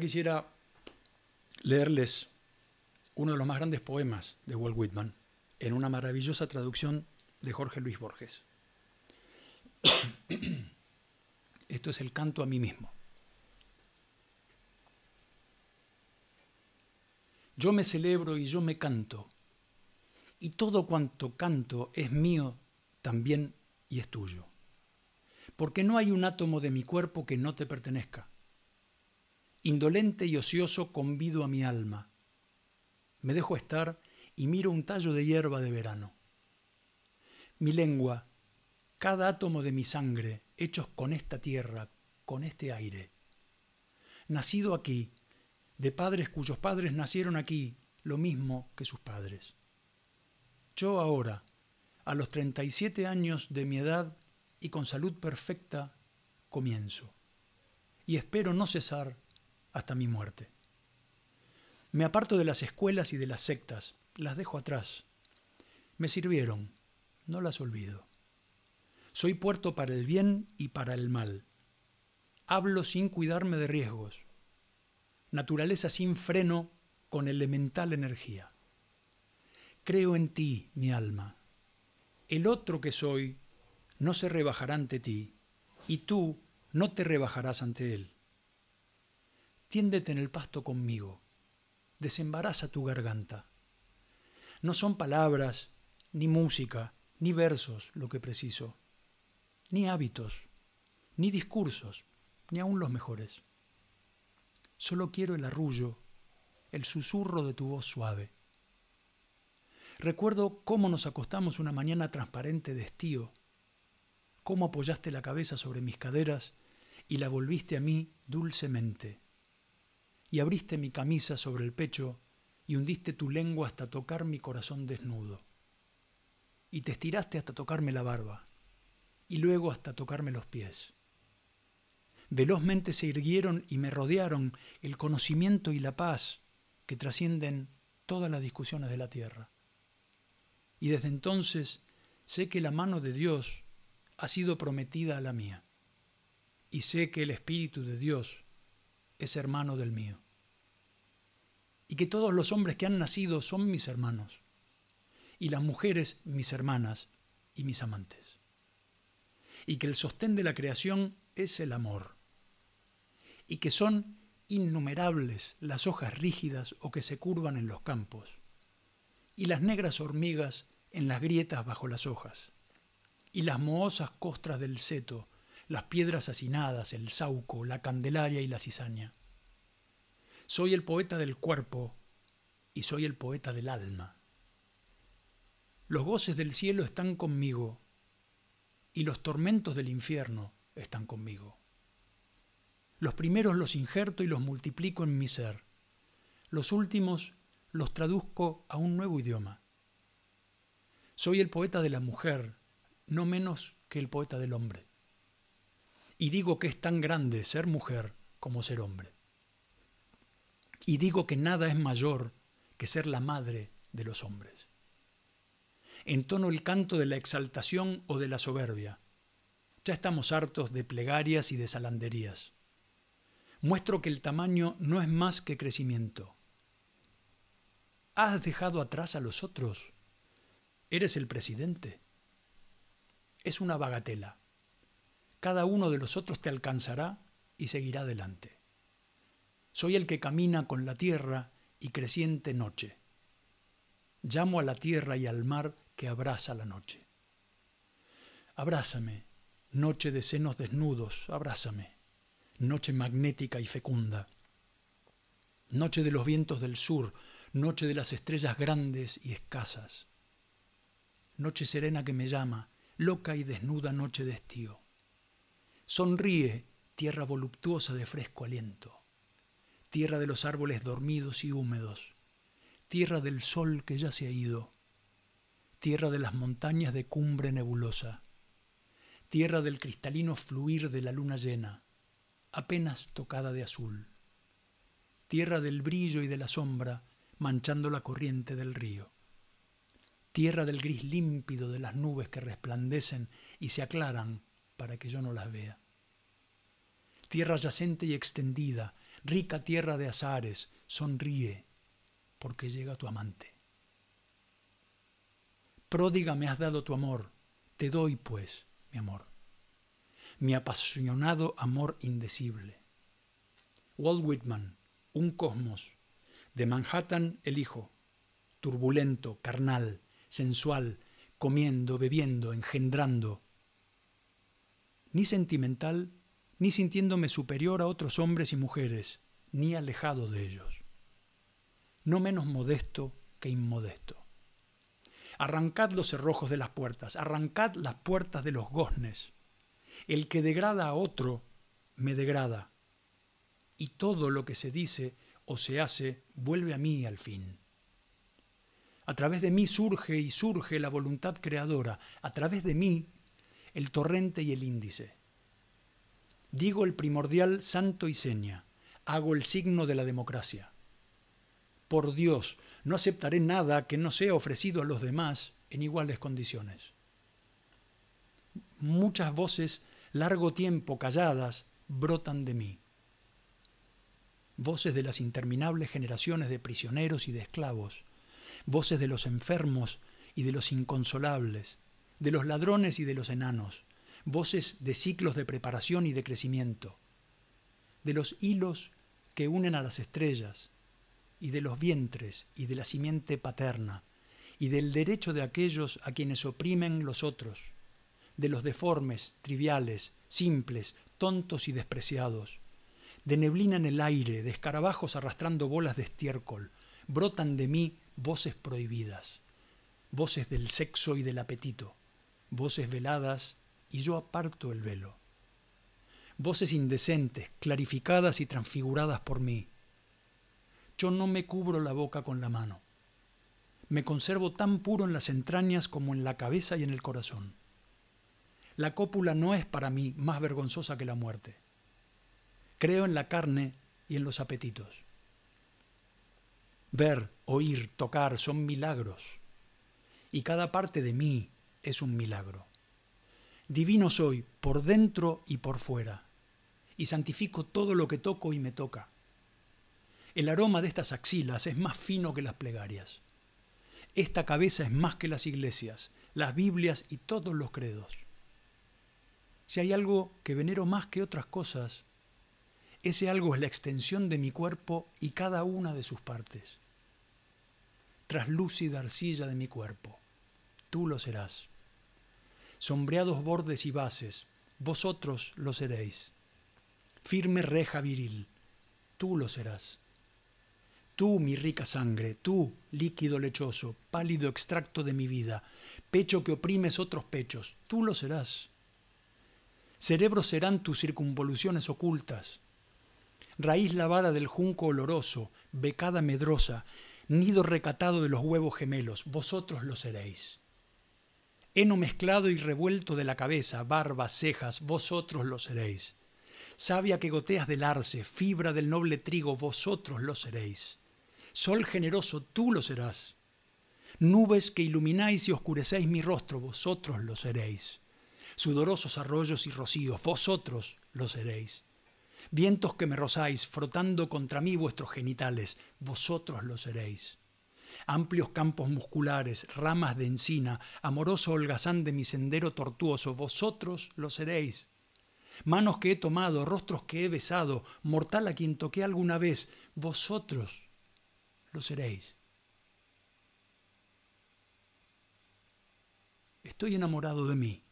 quisiera leerles uno de los más grandes poemas de Walt Whitman en una maravillosa traducción de Jorge Luis Borges. Esto es el canto a mí mismo. Yo me celebro y yo me canto, y todo cuanto canto es mío también y es tuyo, porque no hay un átomo de mi cuerpo que no te pertenezca Indolente y ocioso convido a mi alma. Me dejo estar y miro un tallo de hierba de verano. Mi lengua, cada átomo de mi sangre, hechos con esta tierra, con este aire. Nacido aquí, de padres cuyos padres nacieron aquí, lo mismo que sus padres. Yo ahora, a los 37 años de mi edad y con salud perfecta, comienzo. Y espero no cesar hasta mi muerte. Me aparto de las escuelas y de las sectas, las dejo atrás. Me sirvieron, no las olvido. Soy puerto para el bien y para el mal. Hablo sin cuidarme de riesgos. Naturaleza sin freno con elemental energía. Creo en ti, mi alma. El otro que soy no se rebajará ante ti, y tú no te rebajarás ante él tiéndete en el pasto conmigo, desembaraza tu garganta. No son palabras, ni música, ni versos lo que preciso, ni hábitos, ni discursos, ni aún los mejores. Solo quiero el arrullo, el susurro de tu voz suave. Recuerdo cómo nos acostamos una mañana transparente de estío, cómo apoyaste la cabeza sobre mis caderas y la volviste a mí dulcemente y abriste mi camisa sobre el pecho y hundiste tu lengua hasta tocar mi corazón desnudo. Y te estiraste hasta tocarme la barba y luego hasta tocarme los pies. Velozmente se irguieron y me rodearon el conocimiento y la paz que trascienden todas las discusiones de la tierra. Y desde entonces sé que la mano de Dios ha sido prometida a la mía. Y sé que el Espíritu de Dios es hermano del mío. Y que todos los hombres que han nacido son mis hermanos. Y las mujeres mis hermanas y mis amantes. Y que el sostén de la creación es el amor. Y que son innumerables las hojas rígidas o que se curvan en los campos. Y las negras hormigas en las grietas bajo las hojas. Y las mohosas costras del seto las piedras hacinadas, el sauco, la candelaria y la cizaña. Soy el poeta del cuerpo y soy el poeta del alma. Los goces del cielo están conmigo y los tormentos del infierno están conmigo. Los primeros los injerto y los multiplico en mi ser. Los últimos los traduzco a un nuevo idioma. Soy el poeta de la mujer, no menos que el poeta del hombre. Y digo que es tan grande ser mujer como ser hombre. Y digo que nada es mayor que ser la madre de los hombres. Entono el canto de la exaltación o de la soberbia. Ya estamos hartos de plegarias y de salanderías. Muestro que el tamaño no es más que crecimiento. ¿Has dejado atrás a los otros? ¿Eres el presidente? Es una bagatela cada uno de los otros te alcanzará y seguirá adelante. Soy el que camina con la tierra y creciente noche. Llamo a la tierra y al mar que abraza la noche. Abrázame, noche de senos desnudos, abrázame, noche magnética y fecunda, noche de los vientos del sur, noche de las estrellas grandes y escasas, noche serena que me llama, loca y desnuda noche de estío. Sonríe, tierra voluptuosa de fresco aliento, tierra de los árboles dormidos y húmedos, tierra del sol que ya se ha ido, tierra de las montañas de cumbre nebulosa, tierra del cristalino fluir de la luna llena, apenas tocada de azul, tierra del brillo y de la sombra manchando la corriente del río, tierra del gris límpido de las nubes que resplandecen y se aclaran para que yo no las vea. Tierra yacente y extendida, rica tierra de azares, sonríe, porque llega tu amante. Pródiga me has dado tu amor, te doy pues, mi amor, mi apasionado amor indecible. Walt Whitman, Un Cosmos, de Manhattan el hijo, turbulento, carnal, sensual, comiendo, bebiendo, engendrando, ni sentimental, ni sintiéndome superior a otros hombres y mujeres, ni alejado de ellos. No menos modesto que inmodesto. Arrancad los cerrojos de las puertas, arrancad las puertas de los goznes. El que degrada a otro, me degrada. Y todo lo que se dice o se hace vuelve a mí al fin. A través de mí surge y surge la voluntad creadora, a través de mí el torrente y el índice. Digo el primordial santo y seña, hago el signo de la democracia. Por Dios, no aceptaré nada que no sea ofrecido a los demás en iguales condiciones. Muchas voces, largo tiempo calladas, brotan de mí. Voces de las interminables generaciones de prisioneros y de esclavos, voces de los enfermos y de los inconsolables, de los ladrones y de los enanos, voces de ciclos de preparación y de crecimiento, de los hilos que unen a las estrellas, y de los vientres y de la simiente paterna, y del derecho de aquellos a quienes oprimen los otros, de los deformes, triviales, simples, tontos y despreciados, de neblina en el aire, de escarabajos arrastrando bolas de estiércol, brotan de mí voces prohibidas, voces del sexo y del apetito voces veladas, y yo aparto el velo. Voces indecentes, clarificadas y transfiguradas por mí. Yo no me cubro la boca con la mano. Me conservo tan puro en las entrañas como en la cabeza y en el corazón. La cópula no es para mí más vergonzosa que la muerte. Creo en la carne y en los apetitos. Ver, oír, tocar son milagros. Y cada parte de mí, es un milagro. Divino soy por dentro y por fuera, y santifico todo lo que toco y me toca. El aroma de estas axilas es más fino que las plegarias. Esta cabeza es más que las iglesias, las Biblias y todos los credos. Si hay algo que venero más que otras cosas, ese algo es la extensión de mi cuerpo y cada una de sus partes. Traslúcida arcilla de mi cuerpo, tú lo serás sombreados bordes y bases, vosotros lo seréis. Firme reja viril, tú lo serás. Tú, mi rica sangre, tú, líquido lechoso, pálido extracto de mi vida, pecho que oprimes otros pechos, tú lo serás. Cerebros serán tus circunvoluciones ocultas. Raíz lavada del junco oloroso, becada medrosa, nido recatado de los huevos gemelos, vosotros lo seréis heno mezclado y revuelto de la cabeza, barbas, cejas, vosotros lo seréis. sabia que goteas del arce, fibra del noble trigo, vosotros lo seréis. Sol generoso, tú lo serás. Nubes que ilumináis y oscurecéis mi rostro, vosotros lo seréis. Sudorosos arroyos y rocíos, vosotros lo seréis. Vientos que me rozáis, frotando contra mí vuestros genitales, vosotros lo seréis amplios campos musculares, ramas de encina, amoroso holgazán de mi sendero tortuoso, vosotros lo seréis. Manos que he tomado, rostros que he besado, mortal a quien toqué alguna vez, vosotros lo seréis. Estoy enamorado de mí.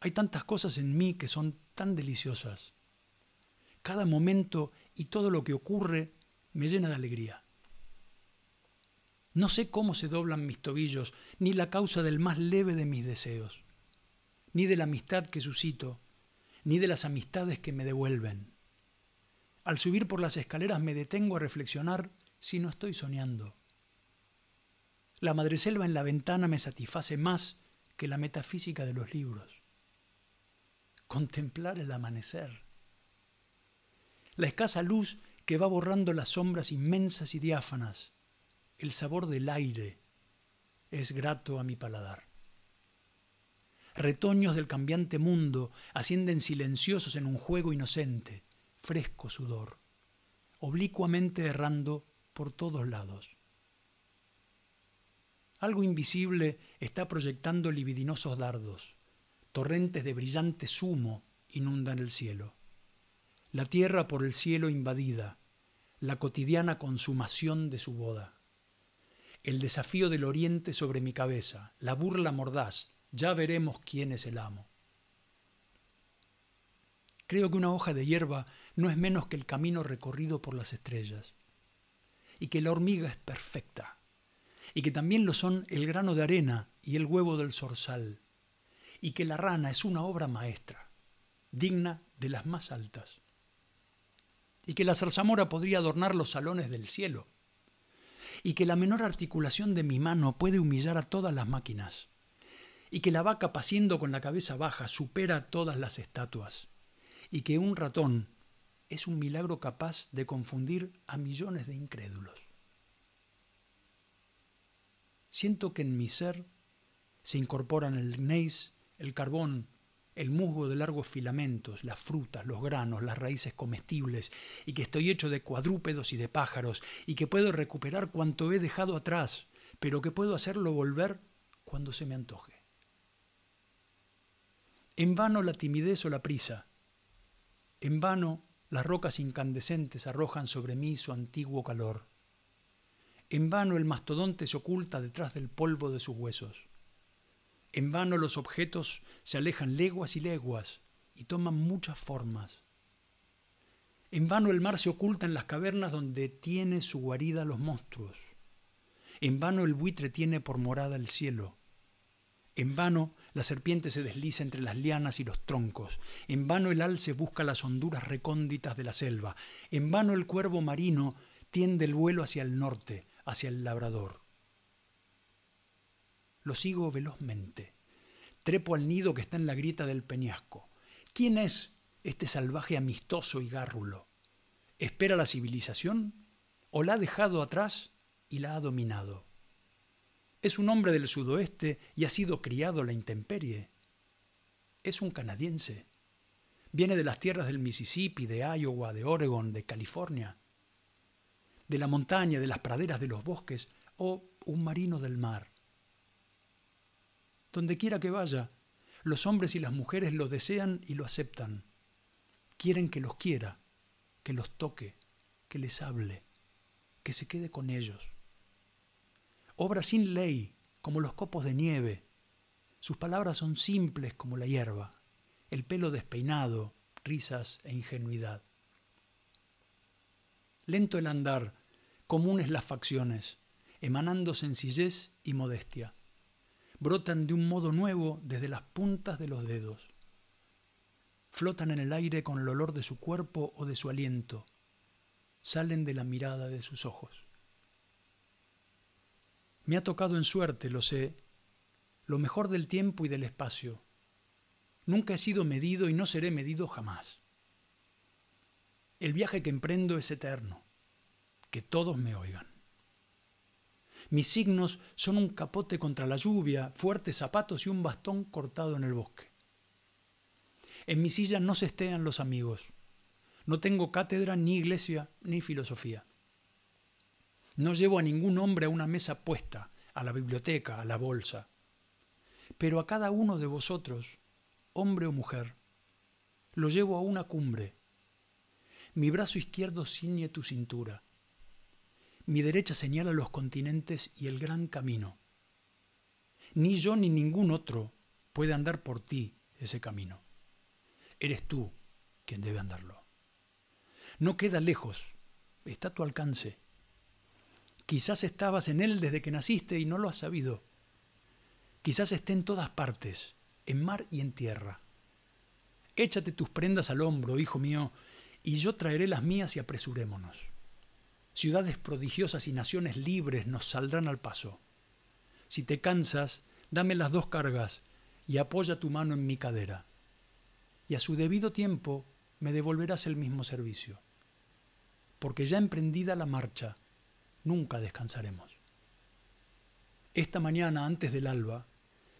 Hay tantas cosas en mí que son tan deliciosas. Cada momento y todo lo que ocurre me llena de alegría. No sé cómo se doblan mis tobillos, ni la causa del más leve de mis deseos, ni de la amistad que suscito, ni de las amistades que me devuelven. Al subir por las escaleras me detengo a reflexionar si no estoy soñando. La madreselva en la ventana me satisface más que la metafísica de los libros. Contemplar el amanecer. La escasa luz que va borrando las sombras inmensas y diáfanas el sabor del aire es grato a mi paladar. Retoños del cambiante mundo ascienden silenciosos en un juego inocente, fresco sudor, oblicuamente errando por todos lados. Algo invisible está proyectando libidinosos dardos. Torrentes de brillante zumo inundan el cielo. La tierra por el cielo invadida, la cotidiana consumación de su boda el desafío del oriente sobre mi cabeza, la burla mordaz, ya veremos quién es el amo. Creo que una hoja de hierba no es menos que el camino recorrido por las estrellas, y que la hormiga es perfecta, y que también lo son el grano de arena y el huevo del zorzal, y que la rana es una obra maestra, digna de las más altas, y que la zarzamora podría adornar los salones del cielo, y que la menor articulación de mi mano puede humillar a todas las máquinas, y que la vaca paciendo con la cabeza baja supera a todas las estatuas, y que un ratón es un milagro capaz de confundir a millones de incrédulos. Siento que en mi ser se incorporan el gneis, el carbón, el musgo de largos filamentos, las frutas, los granos, las raíces comestibles, y que estoy hecho de cuadrúpedos y de pájaros, y que puedo recuperar cuanto he dejado atrás, pero que puedo hacerlo volver cuando se me antoje. En vano la timidez o la prisa, en vano las rocas incandescentes arrojan sobre mí su antiguo calor, en vano el mastodonte se oculta detrás del polvo de sus huesos. En vano los objetos se alejan leguas y leguas y toman muchas formas. En vano el mar se oculta en las cavernas donde tiene su guarida los monstruos. En vano el buitre tiene por morada el cielo. En vano la serpiente se desliza entre las lianas y los troncos. En vano el alce busca las honduras recónditas de la selva. En vano el cuervo marino tiende el vuelo hacia el norte, hacia el labrador. Lo sigo velozmente. Trepo al nido que está en la grieta del peñasco. ¿Quién es este salvaje amistoso y gárrulo? ¿Espera la civilización o la ha dejado atrás y la ha dominado? Es un hombre del sudoeste y ha sido criado a la intemperie. Es un canadiense. Viene de las tierras del Mississippi, de Iowa, de Oregon, de California, de la montaña, de las praderas, de los bosques, o un marino del mar donde quiera que vaya. Los hombres y las mujeres lo desean y lo aceptan. Quieren que los quiera, que los toque, que les hable, que se quede con ellos. Obra sin ley, como los copos de nieve. Sus palabras son simples como la hierba, el pelo despeinado, risas e ingenuidad. Lento el andar, comunes las facciones, emanando sencillez y modestia brotan de un modo nuevo desde las puntas de los dedos. Flotan en el aire con el olor de su cuerpo o de su aliento. Salen de la mirada de sus ojos. Me ha tocado en suerte, lo sé, lo mejor del tiempo y del espacio. Nunca he sido medido y no seré medido jamás. El viaje que emprendo es eterno. Que todos me oigan. Mis signos son un capote contra la lluvia, fuertes zapatos y un bastón cortado en el bosque. En mi silla no se estén los amigos. No tengo cátedra, ni iglesia, ni filosofía. No llevo a ningún hombre a una mesa puesta, a la biblioteca, a la bolsa. Pero a cada uno de vosotros, hombre o mujer, lo llevo a una cumbre. Mi brazo izquierdo ciñe tu cintura, mi derecha señala los continentes y el gran camino. Ni yo ni ningún otro puede andar por ti ese camino. Eres tú quien debe andarlo. No queda lejos, está a tu alcance. Quizás estabas en él desde que naciste y no lo has sabido. Quizás esté en todas partes, en mar y en tierra. Échate tus prendas al hombro, hijo mío, y yo traeré las mías y apresurémonos. Ciudades prodigiosas y naciones libres nos saldrán al paso. Si te cansas, dame las dos cargas y apoya tu mano en mi cadera. Y a su debido tiempo me devolverás el mismo servicio. Porque ya emprendida la marcha, nunca descansaremos. Esta mañana, antes del alba,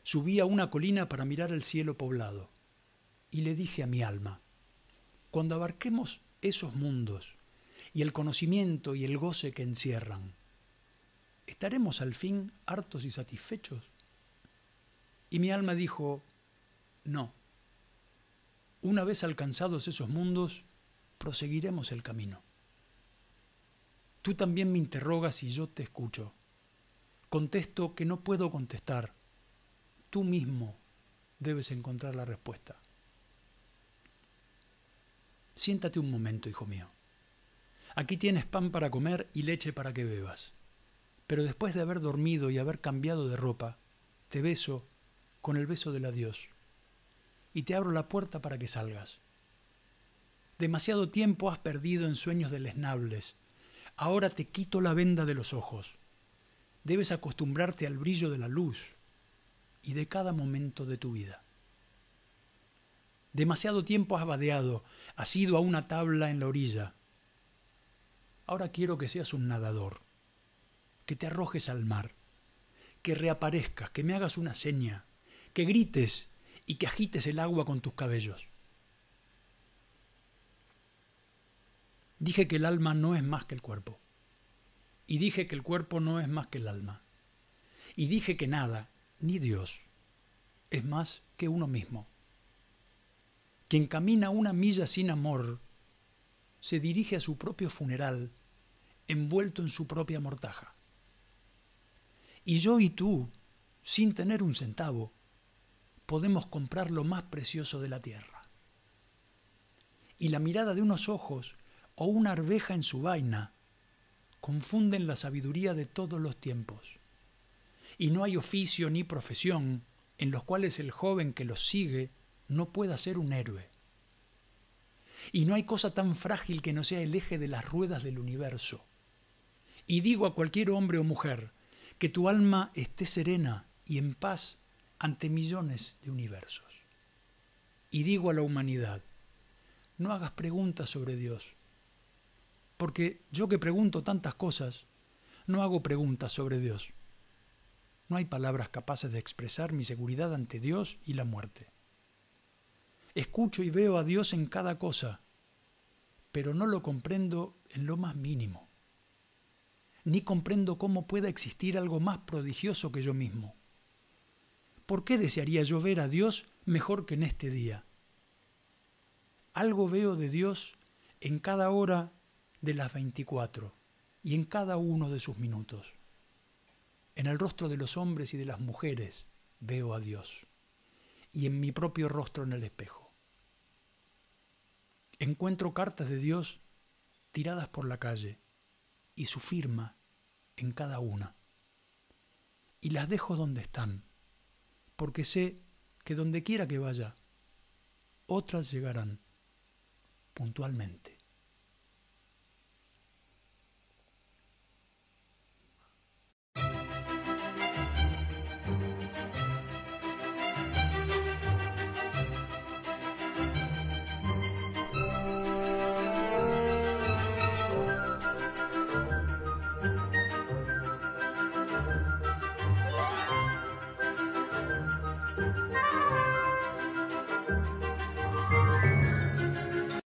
subí a una colina para mirar el cielo poblado. Y le dije a mi alma, cuando abarquemos esos mundos, y el conocimiento y el goce que encierran, ¿estaremos al fin hartos y satisfechos? Y mi alma dijo, no. Una vez alcanzados esos mundos, proseguiremos el camino. Tú también me interrogas y yo te escucho. Contesto que no puedo contestar. Tú mismo debes encontrar la respuesta. Siéntate un momento, hijo mío. Aquí tienes pan para comer y leche para que bebas. Pero después de haber dormido y haber cambiado de ropa, te beso con el beso del adiós. Y te abro la puerta para que salgas. Demasiado tiempo has perdido en sueños lesnables. Ahora te quito la venda de los ojos. Debes acostumbrarte al brillo de la luz y de cada momento de tu vida. Demasiado tiempo has vadeado, has ido a una tabla en la orilla, Ahora quiero que seas un nadador, que te arrojes al mar, que reaparezcas, que me hagas una seña, que grites y que agites el agua con tus cabellos. Dije que el alma no es más que el cuerpo. Y dije que el cuerpo no es más que el alma. Y dije que nada, ni Dios, es más que uno mismo. Quien camina una milla sin amor, se dirige a su propio funeral envuelto en su propia mortaja. Y yo y tú, sin tener un centavo, podemos comprar lo más precioso de la tierra. Y la mirada de unos ojos o una arveja en su vaina confunden la sabiduría de todos los tiempos. Y no hay oficio ni profesión en los cuales el joven que los sigue no pueda ser un héroe. Y no hay cosa tan frágil que no sea el eje de las ruedas del universo. Y digo a cualquier hombre o mujer que tu alma esté serena y en paz ante millones de universos. Y digo a la humanidad, no hagas preguntas sobre Dios, porque yo que pregunto tantas cosas, no hago preguntas sobre Dios. No hay palabras capaces de expresar mi seguridad ante Dios y la muerte. Escucho y veo a Dios en cada cosa, pero no lo comprendo en lo más mínimo ni comprendo cómo pueda existir algo más prodigioso que yo mismo. ¿Por qué desearía yo ver a Dios mejor que en este día? Algo veo de Dios en cada hora de las 24 y en cada uno de sus minutos. En el rostro de los hombres y de las mujeres veo a Dios y en mi propio rostro en el espejo. Encuentro cartas de Dios tiradas por la calle y su firma en cada una. Y las dejo donde están, porque sé que donde quiera que vaya, otras llegarán puntualmente.